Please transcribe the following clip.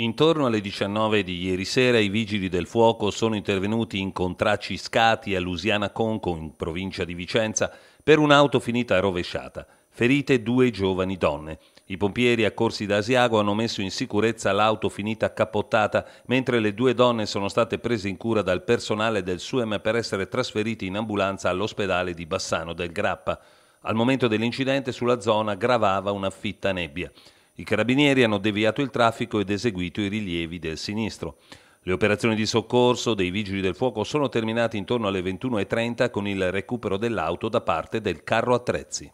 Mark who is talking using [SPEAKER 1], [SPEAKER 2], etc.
[SPEAKER 1] Intorno alle 19 di ieri sera i vigili del fuoco sono intervenuti in Contracci Scati a Lusiana Conco, in provincia di Vicenza, per un'auto finita rovesciata. Ferite due giovani donne. I pompieri accorsi da Asiago hanno messo in sicurezza l'auto finita cappottata, mentre le due donne sono state prese in cura dal personale del SUEM per essere trasferite in ambulanza all'ospedale di Bassano del Grappa. Al momento dell'incidente sulla zona gravava una fitta nebbia. I carabinieri hanno deviato il traffico ed eseguito i rilievi del sinistro. Le operazioni di soccorso dei vigili del fuoco sono terminate intorno alle 21.30 con il recupero dell'auto da parte del carro attrezzi.